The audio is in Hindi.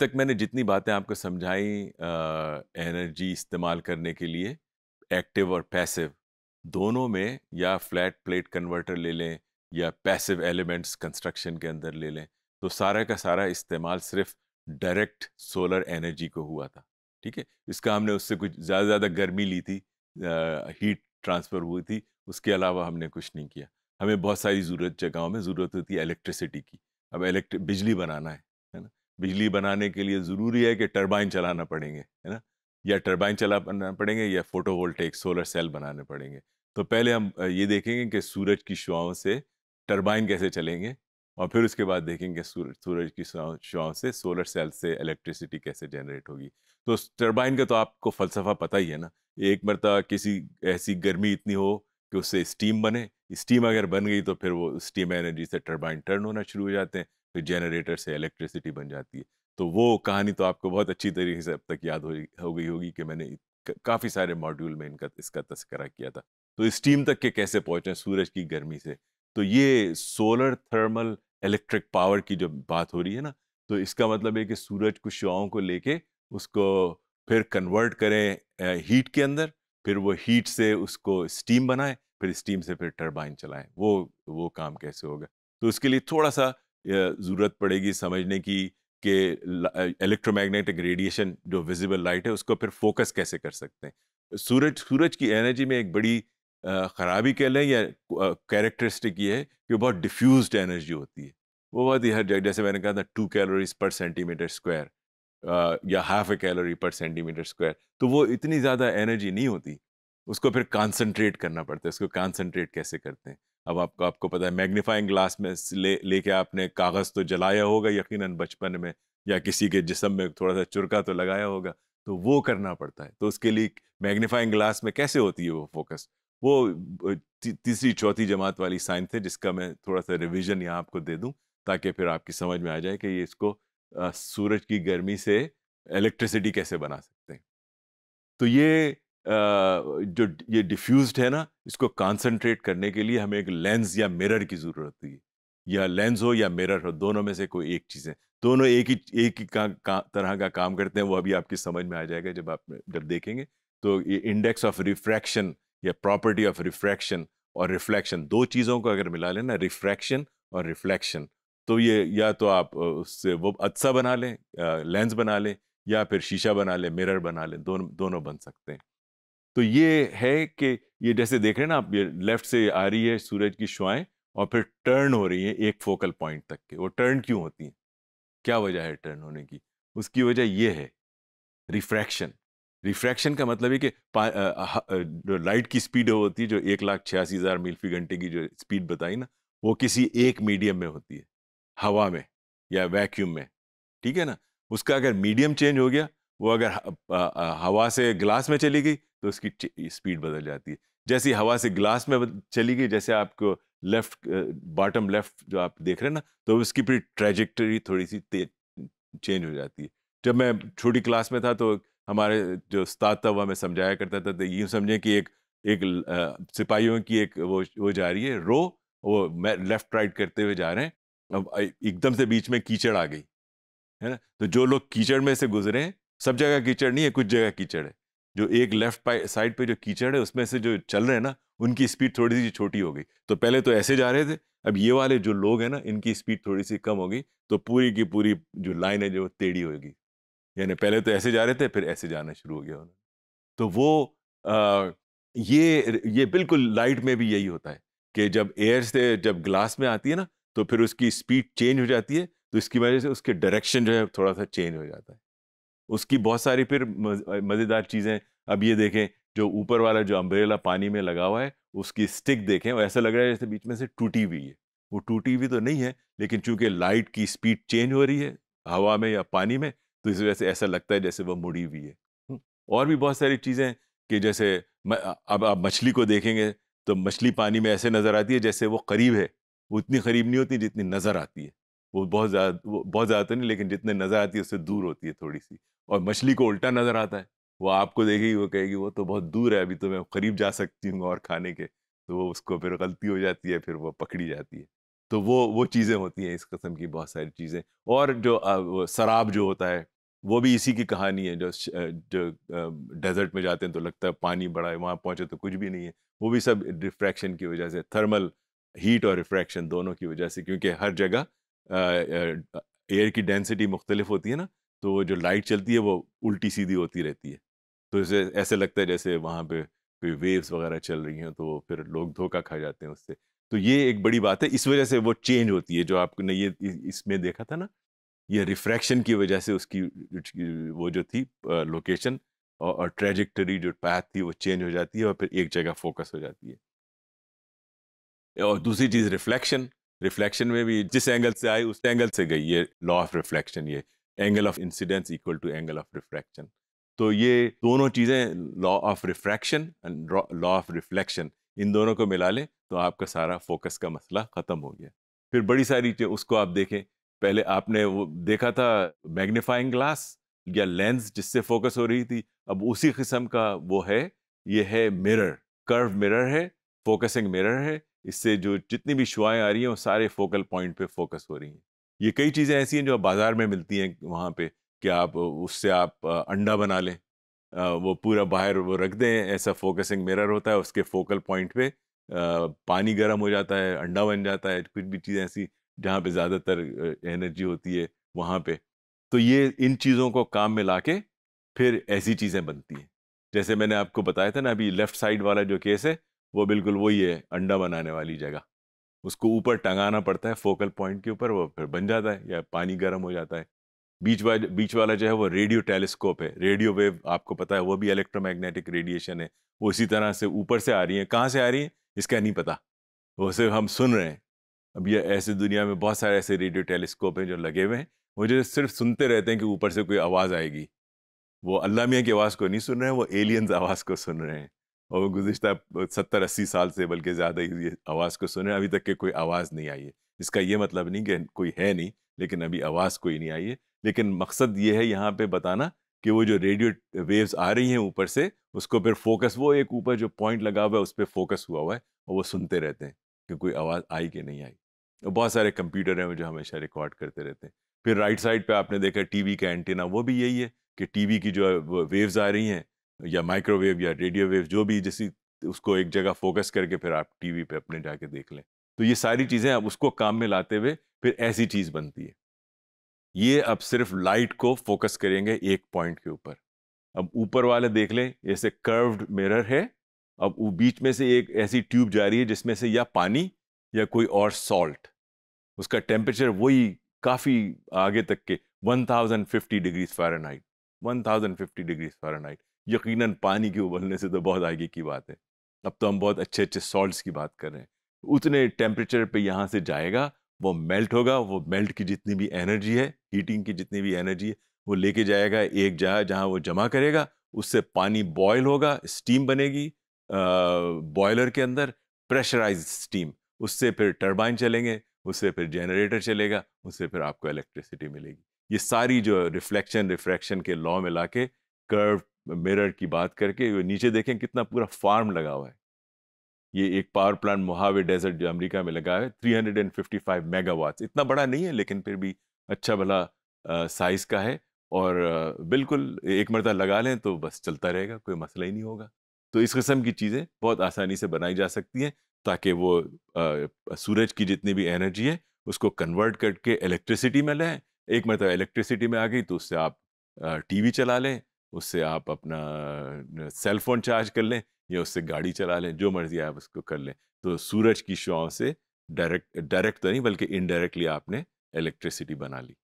तक मैंने जितनी बातें आपको समझाई एनर्जी इस्तेमाल करने के लिए एक्टिव और पैसिव दोनों में या फ्लैट प्लेट कन्वर्टर ले लें या पैसिव एलिमेंट्स कंस्ट्रक्शन के अंदर ले लें तो सारा का सारा इस्तेमाल सिर्फ डायरेक्ट सोलर एनर्जी को हुआ था ठीक है इसका हमने उससे कुछ ज़्यादा ज़्यादा गर्मी ली थी आ, हीट ट्रांसफ़र हुई थी उसके अलावा हमने कुछ नहीं किया हमें बहुत सारी ज़रूरत जगहों में ज़रूरत होती है इलेक्ट्रिसिटी की अब इलेक्ट्रिक बिजली बनाना है बिजली बनाने के लिए ज़रूरी है कि टरबाइन चलाना पड़ेंगे है ना या टरबाइन चलाना पड़ेंगे या फोटोवोल्टेक सोलर सेल बनाने पड़ेंगे तो पहले हम ये देखेंगे कि सूरज की शुआओं से टरबाइन कैसे चलेंगे और फिर उसके बाद देखेंगे सूरज सूरज की शुआओं से सोलर सेल से इलेक्ट्रिसिटी कैसे जनरेट होगी तो टरबाइन का तो आपको फ़लसफ़ा पता ही है ना एक मरतबा किसी ऐसी गर्मी इतनी हो कि उससे स्टीम बने स्टीम अगर बन गई तो फिर वो स्टीम एनर्जी से टरबाइन टर्न होना शुरू हो जाते हैं फिर जनरेटर से इलेक्ट्रिसिटी बन जाती है तो वो कहानी तो आपको बहुत अच्छी तरीके से अब तक याद हो, हो गई होगी कि मैंने काफ़ी सारे मॉड्यूल में इनका इसका तस्करा किया था तो स्टीम तक के कैसे पहुँचें सूरज की गर्मी से तो ये सोलर थर्मल इलेक्ट्रिक पावर की जब बात हो रही है ना तो इसका मतलब है कि सूरज कुछ शुआओं को लेके उसको फिर कन्वर्ट करें हीट के अंदर फिर वो हीट से उसको स्टीम बनाएं फिर स्टीम से फिर टरबाइन चलाएं वो वो काम कैसे होगा तो उसके लिए थोड़ा सा ज़रूरत पड़ेगी समझने की कि इलेक्ट्रोमैग्नेटिक रेडिएशन जो विजिबल लाइट है उसको फिर फोकस कैसे कर सकते हैं सूरज सूरज की एनर्जी में एक बड़ी ख़राबी कह लें या कैरेक्टरिस्टिक ये है कि बहुत डिफ्यूज एनर्जी होती है वो बहुत ही हर जगह जैसे मैंने कहा था two calories per centimetre square या half a calorie per centimetre square तो वो इतनी ज़्यादा एनर्जी नहीं होती उसको फिर कंसंट्रेट करना पड़ता है उसको कंसंट्रेट कैसे करते हैं अब आपको आपको पता है मैग्नीफाइंग ग्लास में ले लेके आपने कागज़ तो जलाया होगा यकीनन बचपन में या किसी के जिसम में थोड़ा सा चुरका तो लगाया होगा तो वो करना पड़ता है तो उसके लिए मैग्नीफाइंग ग्लास में कैसे होती है वो फोकस वो तीसरी चौथी जमात वाली साइंस है जिसका मैं थोड़ा सा रिविज़न यहाँ आपको दे दूँ ताकि फिर आपकी समझ में आ जाए कि ये इसको सूरज की गर्मी से इलेक्ट्रिसिटी कैसे बना सकते हैं तो ये जो ये डिफ्यूज है ना इसको कॉन्सेंट्रेट करने के लिए हमें एक लेंस या मिरर की ज़रूरत होती है या लेंस हो या मिरर हो दोनों में से कोई एक चीज़ है दोनों एक ही एक ही का, का, तरह का काम करते हैं वो अभी आपकी समझ में आ जाएगा जब आप जब देखेंगे तो ये इंडेक्स ऑफ रिफ्रैक्शन या प्रॉपर्टी ऑफ रिफ्रैक्शन और रिफ्लेक्शन दो चीज़ों को अगर मिला लेना रिफ्रैक्शन और रिफ्लेक्शन तो ये या तो आप उससे वो अदसा अच्छा बना लें लेंस बना लें या फिर शीशा बना लें मिरर बना लें दोनों दोनों बन सकते हैं तो ये है कि ये जैसे देख रहे हैं ना आप ये लेफ्ट से आ रही है सूरज की शुआएं और फिर टर्न हो रही है एक फोकल पॉइंट तक के वो टर्न क्यों होती हैं क्या वजह है टर्न होने की उसकी वजह ये है रिफ्रैक्शन रिफ्रैक्शन का मतलब है कि लाइट की स्पीड होती है जो एक लाख छियासी हज़ार मील फी घंटे की जो स्पीड बताई ना वो किसी एक मीडियम में होती है हवा में या वैक्यूम में ठीक है ना उसका अगर मीडियम चेंज हो गया वो अगर हवा से ग्लास में चली गई तो उसकी स्पीड बदल जाती है जैसी हवा से ग्लास में चली गई जैसे आपको लेफ्ट बॉटम लेफ्ट जो आप देख रहे हैं ना तो उसकी पूरी ट्रेजेक्टरी थोड़ी सी चेंज हो जाती है जब मैं छोटी क्लास में था तो हमारे जो उस्ताद था वह हमें समझाया करता था तो यूँ समझें कि एक एक सिपाहियों की एक वो वो जा रही है रो वो मैं लेफ्ट राइट करते हुए जा रहे हैं अब एकदम से बीच में कीचड़ आ गई है ना तो जो लोग कीचड़ में से गुजरे हैं सब जगह कीचड़ नहीं है कुछ जगह कीचड़ है जो एक लेफ्ट साइड पे जो कीचड़ है उसमें से जो चल रहे हैं ना उनकी स्पीड थोड़ी सी छोटी हो गई तो पहले तो ऐसे जा रहे थे अब ये वाले जो लोग हैं ना इनकी स्पीड थोड़ी सी कम होगी तो पूरी की पूरी जो लाइन है जो टेढ़ी होगी यानी पहले तो ऐसे जा रहे थे फिर ऐसे जाना शुरू हो गया उन्होंने तो वो आ, ये ये बिल्कुल लाइट में भी यही होता है कि जब एयर से जब ग्लास में आती है ना तो फिर उसकी स्पीड चेंज हो जाती है तो इसकी वजह से उसके डायरेक्शन जो है थोड़ा सा चेंज हो जाता है उसकी बहुत सारी फिर मज़ेदार चीज़ें अब ये देखें जो ऊपर वाला जो अम्ब्रेला पानी में लगा हुआ है उसकी स्टिक देखें और ऐसा लग रहा है जैसे बीच में से टूटी हुई है वो टूटी हुई तो नहीं है लेकिन चूंकि लाइट की स्पीड चेंज हो रही है हवा में या पानी में तो इस वजह से ऐसा लगता है जैसे वह मुड़ी हुई है और भी बहुत सारी चीज़ें कि जैसे अब आप मछली को देखेंगे तो मछली पानी में ऐसे नज़र आती है जैसे वो करीब है उतनी करीब नहीं होती जितनी नज़र आती है वो बहुत ज़्यादा बहुत ज़्यादा तो नहीं लेकिन जितने नज़र आती है उससे दूर होती है थोड़ी सी और मछली को उल्टा नज़र आता है वो आपको देखेगी वो कहेगी वो तो बहुत दूर है अभी तो मैं करीब जा सकती हूँ और खाने के तो वो उसको फिर गलती हो जाती है फिर वो पकड़ी जाती है तो वो वो चीज़ें होती हैं इस कस्म की बहुत सारी चीज़ें और जो शराब जो होता है वो भी इसी की कहानी है जो जो डेजर्ट में जाते हैं तो लगता है पानी बड़ा है वहाँ पहुँचे तो कुछ भी नहीं है वो भी सब रिफ्रैक्शन की वजह से थर्मल हीट और रिफ्रैक्शन दोनों की वजह से क्योंकि हर जगह एयर की डेंसिटी मुख्तलिफ होती है ना तो जो लाइट चलती है वो उल्टी सीधी होती रहती है तो इसे ऐसे लगता है जैसे वहाँ पे कोई वेव्स वगैरह चल रही हैं तो फिर लोग धोखा खा जाते हैं उससे तो ये एक बड़ी बात है इस वजह से वो चेंज होती है जो आपने ये इसमें देखा था ना ये रिफ्रैक्शन की वजह से उसकी वो जो थी लोकेशन और, और जो पैथ थी वो चेंज हो जाती है और फिर एक जगह फोकस हो जाती है और दूसरी चीज़ रिफ्लेक्शन रिफ्लेक्शन में भी जिस एंगल से आई उस एंगल से गई ये लॉ ऑफ रिफ्लेक्शन ये angle of incidence equal to angle of refraction तो ये दोनों चीज़ें law of refraction and law of reflection इन दोनों को मिला लें तो आपका सारा फोकस का मसला ख़त्म हो गया फिर बड़ी सारी चीज़ उसको आप देखें पहले आपने वो देखा था मैग्नीफाइंग ग्लास या लेंस जिससे फोकस हो रही थी अब उसी किस्म का वो है ये है मिरर कर्व मिरर है फोकसिंग मिरर है इससे जो जितनी भी शुआएँ आ रही हैं वो सारे फोकल पॉइंट पे फोकस हो रही हैं ये कई चीज़ें ऐसी हैं जो बाज़ार में मिलती हैं वहाँ पे कि आप उससे आप अंडा बना लें वो पूरा बाहर वो रख दें ऐसा फोकसिंग मिरर होता है उसके फोकल पॉइंट पे पानी गर्म हो जाता है अंडा बन जाता है कुछ भी चीज़ें ऐसी जहाँ पे ज़्यादातर एनर्जी होती है वहाँ पे तो ये इन चीज़ों को काम में ला के फिर ऐसी चीज़ें बनती हैं जैसे मैंने आपको बताया था ना अभी लेफ़्ट साइड वाला जो केस है वो बिल्कुल वही है अंडा बनाने वाली जगह उसको ऊपर टंगाना पड़ता है फोकल पॉइंट के ऊपर वो फिर बन जाता है या पानी गर्म हो जाता है बीच वाला बीच वाला जो है वो रेडियो टेलीस्कोप है रेडियो वेव आपको पता है वो भी इलेक्ट्रोमैग्नेटिक रेडिएशन है वो इसी तरह से ऊपर से आ रही है कहाँ से आ रही है इसका नहीं पता वो सिर्फ हम सुन रहे हैं अब ये ऐसे दुनिया में बहुत सारे ऐसे रेडियो टेलीस्कोप हैं जो लगे हुए हैं वो जो सिर्फ सुनते रहते हैं कि ऊपर से कोई आवाज़ आएगी वो अल्लाह मियाँ की आवाज़ को नहीं सुन रहे हैं वो एलियंस आवाज़ को सुन रहे हैं और गुजशत सत्तर अस्सी साल से बल्कि ज़्यादा इस आवाज़ को सुने अभी तक के कोई आवाज़ नहीं आई है इसका ये मतलब नहीं कि कोई है नहीं लेकिन अभी आवाज़ कोई नहीं आई है लेकिन मकसद ये है यहाँ पे बताना कि वो जो रेडियो वेव्स आ रही हैं ऊपर से उसको फिर फोकस वो एक ऊपर जो पॉइंट लगा हुआ है उस पर फोकस हुआ हुआ है और वो सुनते रहते हैं कि कोई आवाज़ आई कि नहीं आई और बहुत सारे कंप्यूटर हैं जो हमेशा रिकॉर्ड करते रहते हैं फिर राइट साइड पर आपने देखा वी का एंटीना वो भी यही है कि टी की जो वेव्स आ रही हैं या माइक्रोवेव या रेडियो वेव जो भी जैसी उसको एक जगह फोकस करके फिर आप टीवी पे अपने जाके देख लें तो ये सारी हम्म। चीज़ें आप उसको काम में लाते हुए फिर ऐसी चीज़ बनती है ये अब सिर्फ लाइट को फोकस करेंगे एक पॉइंट के ऊपर अब ऊपर वाले देख लें ऐसे कर्व्ड मिरर है अब वो बीच में से एक ऐसी ट्यूब जा रही है जिसमें से या पानी या कोई और सॉल्ट उसका टेम्परेचर वही काफ़ी आगे तक के 1050 डिग्रीज फ़ारेनहाइट 1050 डिग्रीज फ़ारेनहाइट यकीनन पानी के उबलने से तो बहुत आगे की बात है अब तो हम बहुत अच्छे अच्छे सॉल्ट्स की बात कर रहे हैं उतने टेम्परेचर पे यहाँ से जाएगा वो मेल्ट होगा वो मेल्ट की जितनी भी एनर्जी है हीटिंग की जितनी भी एनर्जी है वो लेके जाएगा एक जगह जहाँ वो जमा करेगा उससे पानी बॉयल होगा स्टीम बनेगी बॉयलर के अंदर प्रेशराइज स्टीम उससे फिर टर्बाइन चलेंगे उससे फिर जनरेटर चलेगा उससे फिर आपको इलेक्ट्रिसिटी मिलेगी ये सारी जो रिफ्लेक्शन रिफ्रैक्शन के लॉ में ला के कर्व मिरर की बात करके नीचे देखें कितना पूरा फार्म लगा हुआ है ये एक पावर प्लांट मोहावे डेजर्ट जो अमेरिका में लगा है 355 मेगावाट्स इतना बड़ा नहीं है लेकिन फिर भी अच्छा भला साइज़ का है और बिल्कुल एक मरतबा लगा लें तो बस चलता रहेगा कोई मसला ही नहीं होगा तो इस किस्म की चीज़ें बहुत आसानी से बनाई जा सकती हैं ताकि वो आ, सूरज की जितनी भी एनर्जी है उसको कन्वर्ट करके इलेक्ट्रिसिटी में लें एक मरतबा इलेक्ट्रिसिटी में आ गई तो उससे आप टी चला लें उससे आप अपना सेल फोन चार्ज कर लें या उससे गाड़ी चला लें जो मर्जी आप उसको कर लें तो सूरज की शुआओं से डायरेक्ट डायरेक्ट तो नहीं बल्कि इनडायरेक्टली आपने इलेक्ट्रिसिटी बना ली